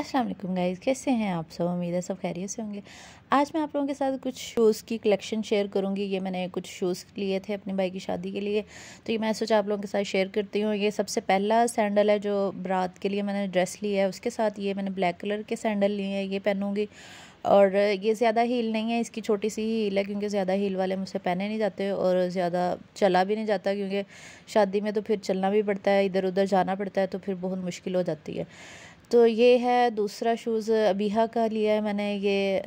अस्सलाम वालेकुम गाइज़ कैसे हैं आप सब उम्मीद है सब खैरियत से होंगे आज मैं आप लोगों के साथ कुछ शूज़ की कलेक्शन शेयर करूंगी ये मैंने कुछ शूज़ लिए थे अपने भाई की शादी के लिए तो ये मैं सोचा आप लोगों के साथ शेयर करती हूँ ये सबसे पहला सैंडल है जो बरात के लिए मैंने ड्रेस लिया है उसके साथ ये मैंने ब्लैक कलर के सैंडल लिए हैं ये पहनूँगी और ये ज़्यादा हील नहीं है इसकी छोटी सी हील है क्योंकि ज़्यादा हील वाले मुझसे पहने नहीं जाते और ज़्यादा चला भी नहीं जाता क्योंकि शादी में तो फिर चलना भी पड़ता है इधर उधर जाना पड़ता है तो फिर बहुत मुश्किल हो जाती है तो ये है दूसरा शूज़ अबीहा का लिया है मैंने ये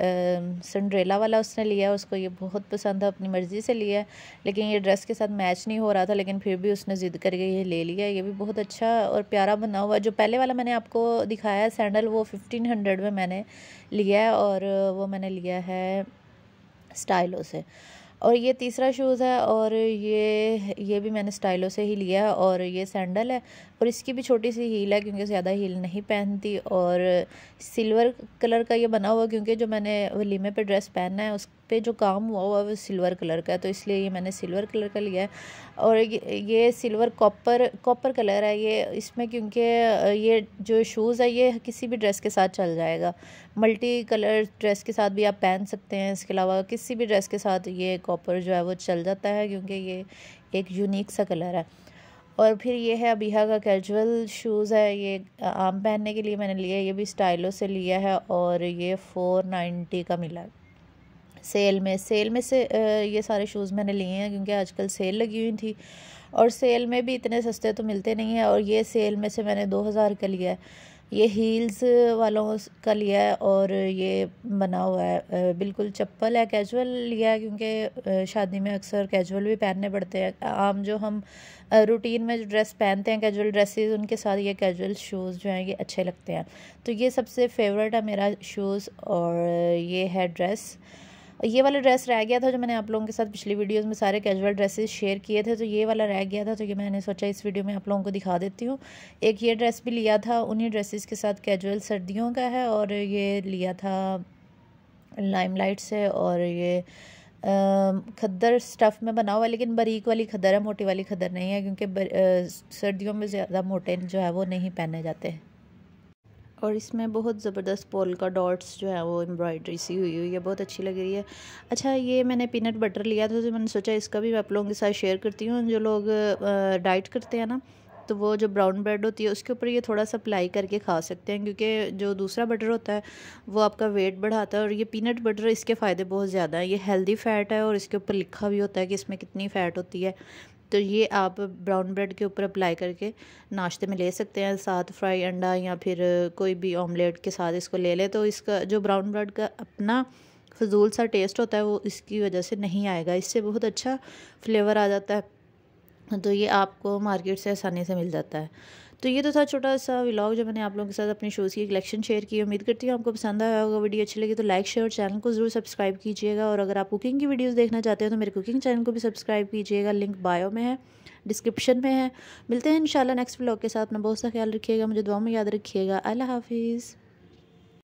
संड्रेला वाला उसने लिया है उसको ये बहुत पसंद है अपनी मर्ज़ी से लिया लेकिन ये ड्रेस के साथ मैच नहीं हो रहा था लेकिन फिर भी उसने ज़िद करके ये ले लिया ये भी बहुत अच्छा और प्यारा बना हुआ जो पहले वाला मैंने आपको दिखाया है सैंडल वो फिफ्टीन हंड्रेड में मैंने लिया है और वो मैंने लिया है स्टाइलों से और ये तीसरा शूज़ है और ये ये भी मैंने स्टाइलो से ही लिया है और ये सैंडल है और इसकी भी छोटी सी हील है क्योंकि ज़्यादा हील नहीं पहनती और सिल्वर कलर का ये बना हुआ क्योंकि जो मैंने वलीमे पे ड्रेस पहना है उस पे जो काम हुआ हुआ है वो सिल्वर कलर का है तो इसलिए ये मैंने सिल्वर कलर का लिया है और ये, ये सिल्वर कॉपर कॉपर कलर है ये इसमें क्योंकि ये जो शूज़ है ये किसी भी ड्रेस के साथ चल जाएगा मल्टी कलर ड्रेस के साथ भी आप पहन सकते हैं इसके अलावा किसी भी ड्रेस के साथ ये कॉपर जो है वो चल जाता है क्योंकि ये एक यूनिक सा कलर है और फिर ये है अबीहा का कैजुअल शूज़ है ये आम पहनने के लिए मैंने लिया है ये भी स्टाइलो से लिया है और ये फ़ोर नाइन्टी का मिला है सेल में सेल में से ये सारे शूज़ मैंने लिए हैं क्योंकि आजकल सेल लगी हुई थी और सेल में भी इतने सस्ते तो मिलते नहीं हैं और ये सेल में से मैंने दो हज़ार का लिया है ये हील्स वालों का लिया है और ये बना हुआ है बिल्कुल चप्पल है कैजुअल लिया है क्योंकि शादी में अक्सर कैजुअल भी पहनने पड़ते हैं आम जो हम रूटीन में जो ड्रेस पहनते हैं कैजुअल ड्रेसेस उनके साथ ये कैजुअल शूज़ जो हैं ये अच्छे लगते हैं तो ये सबसे फेवरेट है मेरा शूज़ और ये है ड्रेस और ये वाला ड्रेस रह गया था जो मैंने आप लोगों के साथ पिछली वीडियोस में सारे कैजुअल ड्रेसेस शेयर किए थे तो ये वाला रह गया था तो ये मैंने सोचा इस वीडियो में आप लोगों को दिखा देती हूँ एक ये ड्रेस भी लिया था उन्हीं ड्रेसेस के साथ कैजुअल सर्दियों का है और ये लिया था लाइमलाइट से और ये खद्दर स्टफ़ में बना हुआ है लेकिन बारीक वाली खद्दर है मोटी वाली खद्दर नहीं है क्योंकि सर्दियों में ज़्यादा मोटे जो है वो नहीं पहने जाते हैं और इसमें बहुत ज़बरदस्त पोल का डॉट्स जो है वो एम्ब्रॉयडरी सी हुई हुई है बहुत अच्छी लग रही है अच्छा ये मैंने पीनट बटर लिया था तो मैंने सोचा इसका भी मैं आप लोगों के साथ शेयर करती हूँ जो लोग डाइट करते हैं ना तो वो जो ब्राउन ब्रेड होती है उसके ऊपर ये थोड़ा सा अप्लाई करके खा सकते हैं क्योंकि जो दूसरा बटर होता है वो आपका वेट बढ़ाता है और ये पीनट बटर इसके फ़ायदे बहुत ज़्यादा हैं ये हेल्दी फ़ैट है और इसके ऊपर लिखा भी होता है कि इसमें कितनी फ़ैट होती है तो ये आप ब्राउन ब्रेड के ऊपर अप्लाई करके नाश्ते में ले सकते हैं साथ फ्राई अंडा या फिर कोई भी ऑमलेट के साथ इसको ले लें तो इसका जो ब्राउन ब्रेड का अपना फजूल सा टेस्ट होता है वो इसकी वजह से नहीं आएगा इससे बहुत अच्छा फ्लेवर आ जाता है तो ये आपको मार्केट से आसानी से मिल जाता है तो ये तो था छोटा सा व्लॉग जो मैंने आप लोगों के साथ अपने शोज की कलेक्शन शेयर की उम्मीद करती हूँ आपको पसंद आया होगा वीडियो अच्छी लगी तो लाइक शेयर और चैनल को जरूर सब्सक्राइब कीजिएगा और अगर आप कुकिंग की वीडियोस देखना चाहते हो तो मेरे कुकिंग चैनल को भी सब्सक्राइब कीजिएगा लिंक बायो में है डिस्क्रिप्शन में है मिलते हैं इंशाल्लाह नेक्स्ट व्लॉग के साथ अपना बहुत सा ख्याल रखिएगा मुझे दुआ में याद रखिएगा अल्लाह हाफिज़